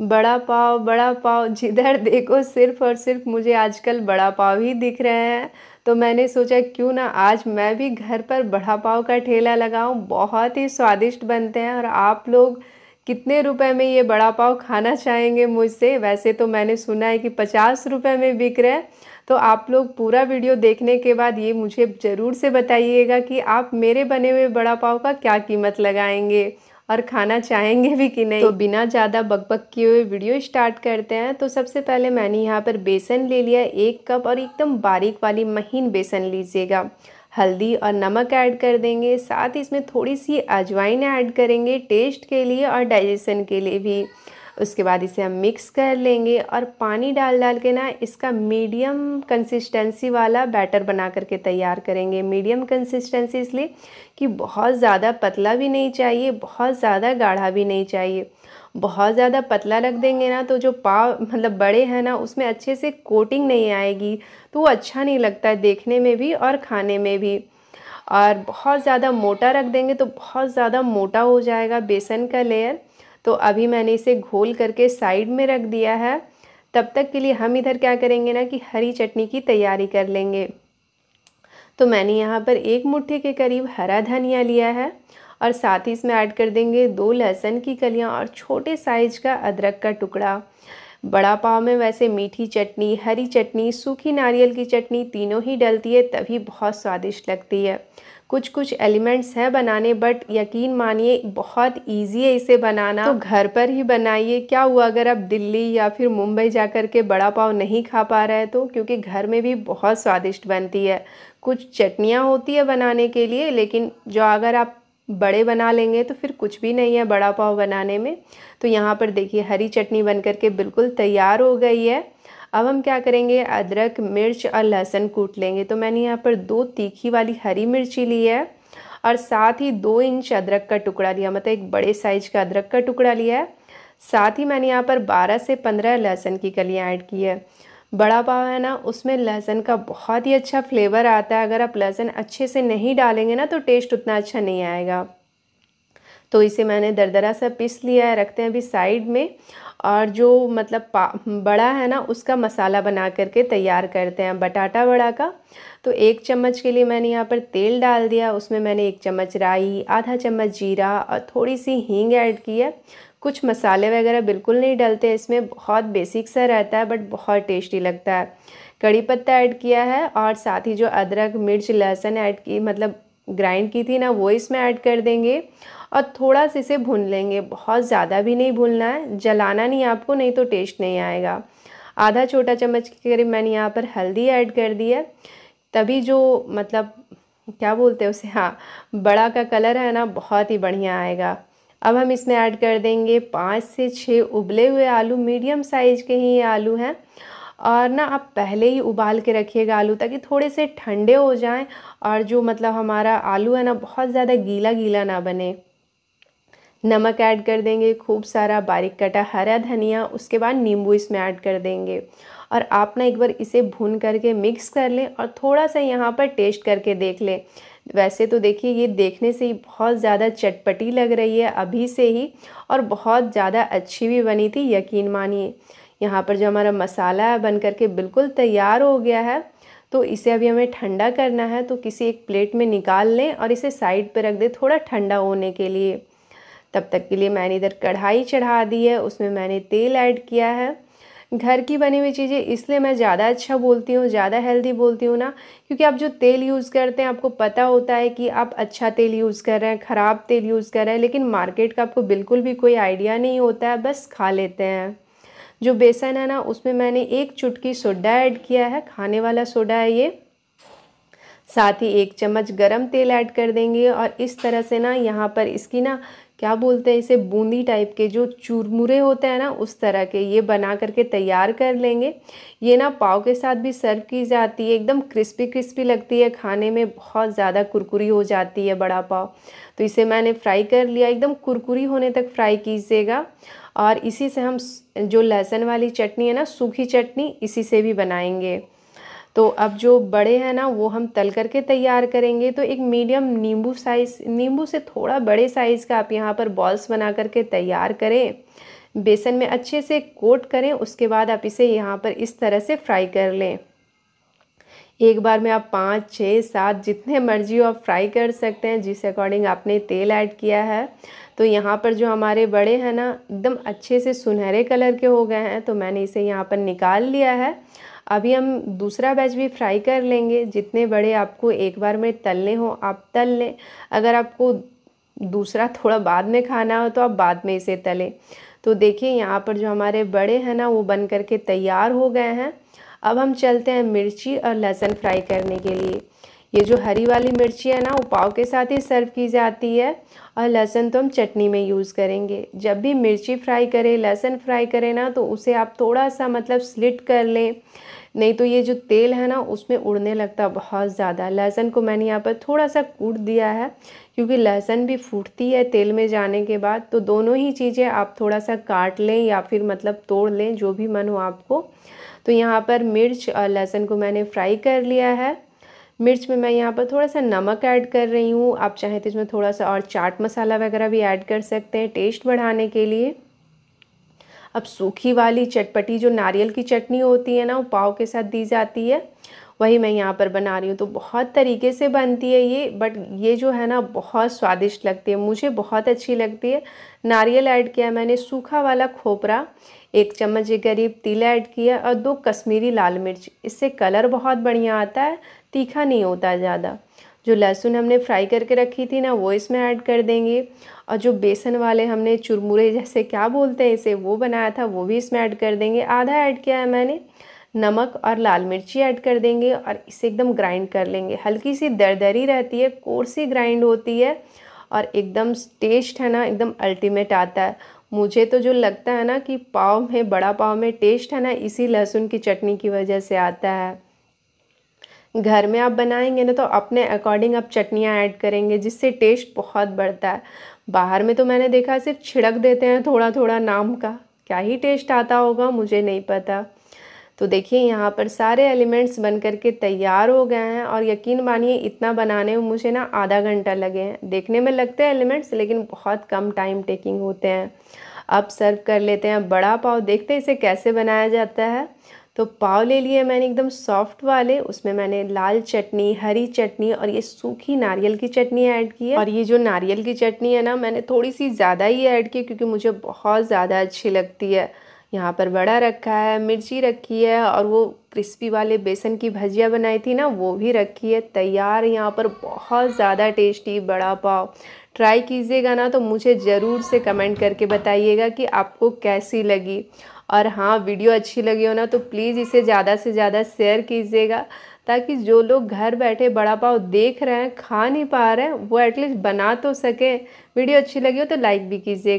बड़ा पाव बड़ा पाव जिधर देखो सिर्फ और सिर्फ मुझे आजकल बड़ा पाव ही दिख रहे हैं तो मैंने सोचा क्यों ना आज मैं भी घर पर बड़ा पाव का ठेला लगाऊं बहुत ही स्वादिष्ट बनते हैं और आप लोग कितने रुपए में ये बड़ा पाव खाना चाहेंगे मुझसे वैसे तो मैंने सुना है कि पचास रुपये में बिक रहे हैं तो आप लोग पूरा वीडियो देखने के बाद ये मुझे ज़रूर से बताइएगा कि आप मेरे बने हुए बड़ा पाव का क्या कीमत लगाएंगे और खाना चाहेंगे भी कि नहीं तो बिना ज़्यादा बकबक किए हुए वीडियो स्टार्ट करते हैं तो सबसे पहले मैंने यहाँ पर बेसन ले लिया एक कप और एकदम बारीक वाली महीन बेसन लीजिएगा हल्दी और नमक ऐड कर देंगे साथ ही इसमें थोड़ी सी अजवाइन ऐड करेंगे टेस्ट के लिए और डाइजेशन के लिए भी उसके बाद इसे हम मिक्स कर लेंगे और पानी डाल डाल के ना इसका मीडियम कंसिस्टेंसी वाला बैटर बना करके तैयार करेंगे मीडियम कंसिस्टेंसी इसलिए कि बहुत ज़्यादा पतला भी नहीं चाहिए बहुत ज़्यादा गाढ़ा भी नहीं चाहिए बहुत ज़्यादा पतला रख देंगे ना तो जो पाव मतलब बड़े हैं ना उसमें अच्छे से कोटिंग नहीं आएगी तो वो अच्छा नहीं लगता है देखने में भी और खाने में भी और बहुत ज़्यादा मोटा रख देंगे तो बहुत ज़्यादा मोटा हो जाएगा बेसन का लेयर तो अभी मैंने इसे घोल करके साइड में रख दिया है तब तक के लिए हम इधर क्या करेंगे ना कि हरी चटनी की तैयारी कर लेंगे तो मैंने यहाँ पर एक मुट्ठी के करीब हरा धनिया लिया है और साथ ही इसमें ऐड कर देंगे दो लहसुन की कलियाँ और छोटे साइज का अदरक का टुकड़ा बड़ा पाव में वैसे मीठी चटनी हरी चटनी सूखी नारियल की चटनी तीनों ही डलती है तभी बहुत स्वादिष्ट लगती है कुछ कुछ एलिमेंट्स हैं बनाने बट यकीन मानिए बहुत ईजी है इसे बनाना तो घर पर ही बनाइए क्या हुआ अगर आप दिल्ली या फिर मुंबई जा कर के बड़ा पाव नहीं खा पा रहे तो क्योंकि घर में भी बहुत स्वादिष्ट बनती है कुछ चटनियाँ होती है बनाने के लिए लेकिन जो अगर आप बड़े बना लेंगे तो फिर कुछ भी नहीं है बड़ा पाव बनाने में तो यहाँ पर देखिए हरी चटनी बन करके बिल्कुल तैयार हो गई है अब हम क्या करेंगे अदरक मिर्च और लहसुन कूट लेंगे तो मैंने यहाँ पर दो तीखी वाली हरी मिर्ची ली है और साथ ही दो इंच अदरक का टुकड़ा लिया मतलब एक बड़े साइज का अदरक का टुकड़ा लिया है साथ ही मैंने यहाँ पर 12 से 15 लहसुन की कलियाँ ऐड की है बड़ा पाव है ना उसमें लहसुन का बहुत ही अच्छा फ्लेवर आता है अगर आप लहसुन अच्छे से नहीं डालेंगे ना तो टेस्ट उतना अच्छा नहीं आएगा तो इसे मैंने दरदरा सा पीस लिया है रखते हैं अभी साइड में और जो मतलब बड़ा है ना उसका मसाला बना करके तैयार करते हैं बटाटा बड़ा का तो एक चम्मच के लिए मैंने यहाँ पर तेल डाल दिया उसमें मैंने एक चम्मच राई आधा चम्मच जीरा और थोड़ी सी हींग ऐड की है कुछ मसाले वगैरह बिल्कुल नहीं डलते इसमें बहुत बेसिक सा रहता है बट बहुत टेस्टी लगता है कड़ी पत्ता ऐड किया है और साथ ही जो अदरक मिर्च लहसुन ऐड की मतलब ग्राइंड की थी ना वो इसमें ऐड कर देंगे और थोड़ा सा इसे भून लेंगे बहुत ज़्यादा भी नहीं भूनना है जलाना नहीं आपको नहीं तो टेस्ट नहीं आएगा आधा छोटा चम्मच के करीब मैंने यहाँ पर हल्दी ऐड कर दी है तभी जो मतलब क्या बोलते हैं उसे हाँ बड़ा का कलर है ना बहुत ही बढ़िया आएगा अब हम इसमें ऐड कर देंगे पाँच से छः उबले हुए आलू मीडियम साइज़ के ही ये आलू हैं और ना आप पहले ही उबाल के रखिएगा आलू ताकि थोड़े से ठंडे हो जाएं और जो मतलब हमारा आलू है ना बहुत ज़्यादा गीला गीला ना बने नमक ऐड कर देंगे खूब सारा बारीक कटा हरा धनिया उसके बाद नींबू इसमें ऐड कर देंगे और आप ना एक बार इसे भून करके मिक्स कर लें और थोड़ा सा यहाँ पर टेस्ट करके देख लें वैसे तो देखिए ये देखने से ही बहुत ज़्यादा चटपटी लग रही है अभी से ही और बहुत ज़्यादा अच्छी भी बनी थी यकीन मानिए यहाँ पर जो हमारा मसाला है बन करके बिल्कुल तैयार हो गया है तो इसे अभी हमें ठंडा करना है तो किसी एक प्लेट में निकाल लें और इसे साइड पर रख दें थोड़ा ठंडा होने के लिए तब तक के लिए मैंने इधर कढ़ाई चढ़ा दी है उसमें मैंने तेल ऐड किया है घर की बनी हुई चीज़ें इसलिए मैं ज़्यादा अच्छा बोलती हूँ ज़्यादा हेल्दी बोलती हूँ ना क्योंकि आप जो तेल यूज़ करते हैं आपको पता होता है कि आप अच्छा तेल यूज़ कर रहे हैं ख़राब तेल यूज़ कर रहे हैं लेकिन मार्केट का आपको बिल्कुल भी कोई आइडिया नहीं होता है बस खा लेते हैं जो बेसन है ना उसमें मैंने एक चुटकी सोडा ऐड किया है खाने वाला सोडा है ये साथ ही एक चम्मच गरम तेल ऐड कर देंगे और इस तरह से ना यहाँ पर इसकी ना क्या बोलते हैं इसे बूंदी टाइप के जो चुरमुरे होते हैं ना उस तरह के ये बना करके तैयार कर लेंगे ये ना पाव के साथ भी सर्व की जाती है एकदम क्रिस्पी क्रिस्पी लगती है खाने में बहुत ज़्यादा कुरकुरी हो जाती है बड़ा पाव तो इसे मैंने फ्राई कर लिया एकदम कुरकुरी होने तक फ्राई कीजिएगा और इसी से हम जो लहसुन वाली चटनी है ना सूखी चटनी इसी से भी बनाएंगे तो अब जो बड़े हैं ना वो हम तल करके तैयार करेंगे तो एक मीडियम नींबू साइज़ नींबू से थोड़ा बड़े साइज़ का आप यहाँ पर बॉल्स बना करके तैयार करें बेसन में अच्छे से कोट करें उसके बाद आप इसे यहाँ पर इस तरह से फ्राई कर लें एक बार में आप पाँच छः सात जितने मर्जी हो आप फ्राई कर सकते हैं जिस अकॉर्डिंग आपने तेल ऐड किया है तो यहाँ पर जो हमारे बड़े हैं ना एकदम अच्छे से सुनहरे कलर के हो गए हैं तो मैंने इसे यहाँ पर निकाल लिया है अभी हम दूसरा बैच भी फ्राई कर लेंगे जितने बड़े आपको एक बार में तलने हो आप तल लें अगर आपको दूसरा थोड़ा बाद में खाना हो तो आप बाद में इसे तलें तो देखिए यहाँ पर जो हमारे बड़े हैं ना वो बन करके तैयार हो गए हैं अब हम चलते हैं मिर्ची और लहसुन फ्राई करने के लिए ये जो हरी वाली मिर्ची है ना वो पाव के साथ ही सर्व की जाती है और लहसुन तो हम चटनी में यूज़ करेंगे जब भी मिर्ची फ्राई करें लहसुन फ्राई करें ना तो उसे आप थोड़ा सा मतलब स्लिट कर लें नहीं तो ये जो तेल है ना उसमें उड़ने लगता बहुत ज़्यादा लहसन को मैंने यहाँ पर थोड़ा सा कूट दिया है क्योंकि लहसुन भी फूटती है तेल में जाने के बाद तो दोनों ही चीज़ें आप थोड़ा सा काट लें या फिर मतलब तोड़ लें जो भी मन हो आपको तो यहाँ पर मिर्च और लहसुन को मैंने फ्राई कर लिया है मिर्च में मैं यहाँ पर थोड़ा सा नमक ऐड कर रही हूँ आप चाहें तो इसमें थोड़ा सा और चाट मसाला वगैरह भी ऐड कर सकते हैं टेस्ट बढ़ाने के लिए अब सूखी वाली चटपटी जो नारियल की चटनी होती है ना वो पाव के साथ दी जाती है वही मैं यहाँ पर बना रही हूँ तो बहुत तरीके से बनती है ये बट ये जो है ना बहुत स्वादिष्ट लगती है मुझे बहुत अच्छी लगती है नारियल ऐड किया मैंने सूखा वाला खोपरा एक चम्मच के करीब तिल ऐड किया और दो कश्मीरी लाल मिर्च इससे कलर बहुत बढ़िया आता है तीखा नहीं होता ज़्यादा जो लहसुन हमने फ्राई करके रखी थी ना वो इसमें ऐड कर देंगे और जो बेसन वाले हमने चुरमुरे जैसे क्या बोलते हैं इसे वो बनाया था वो भी इसमें ऐड कर देंगे आधा ऐड किया है मैंने नमक और लाल मिर्ची ऐड कर देंगे और इसे एकदम ग्राइंड कर लेंगे हल्की सी दरदरी रहती है कोर्सी ग्राइंड होती है और एकदम टेस्ट है ना एकदम अल्टीमेट आता है मुझे तो जो लगता है ना कि पाव में बड़ा पाव में टेस्ट है ना इसी लहसुन की चटनी की वजह से आता है घर में आप बनाएंगे ना तो अपने अकॉर्डिंग आप चटनियाँ ऐड करेंगे जिससे टेस्ट बहुत बढ़ता है बाहर में तो मैंने देखा सिर्फ छिड़क देते हैं थोड़ा थोड़ा नाम का क्या ही टेस्ट आता होगा मुझे नहीं पता तो देखिए यहाँ पर सारे एलिमेंट्स बन कर के तैयार हो गए हैं और यकीन मानिए इतना बनाने में मुझे ना आधा घंटा लगे हैं देखने में लगते हैं एलिमेंट्स लेकिन बहुत कम टाइम टेकिंग होते हैं अब सर्व कर लेते हैं बड़ा पाव देखते हैं इसे कैसे बनाया जाता है तो पाव ले लिए मैंने एकदम सॉफ्ट वाले उसमें मैंने लाल चटनी हरी चटनी और ये सूखी नारियल की चटनी ऐड की है और ये जो नारियल की चटनी है ना मैंने थोड़ी सी ज़्यादा ही ऐड की क्योंकि मुझे बहुत ज़्यादा अच्छी लगती है यहाँ पर बड़ा रखा है मिर्ची रखी है और वो क्रिस्पी वाले बेसन की भजिया बनाई थी ना वो भी रखी है तैयार यहाँ पर बहुत ज़्यादा टेस्टी बड़ा पाव ट्राई कीजिएगा ना तो मुझे ज़रूर से कमेंट करके बताइएगा कि आपको कैसी लगी और हाँ वीडियो अच्छी लगी हो ना तो प्लीज़ इसे ज़्यादा से ज़्यादा शेयर कीजिएगा ताकि जो लोग घर बैठे बड़ा पाव देख रहे हैं खा नहीं पा रहे हैं वो एटलीस्ट बना तो सकें वीडियो अच्छी लगी हो तो लाइक भी कीजिएगा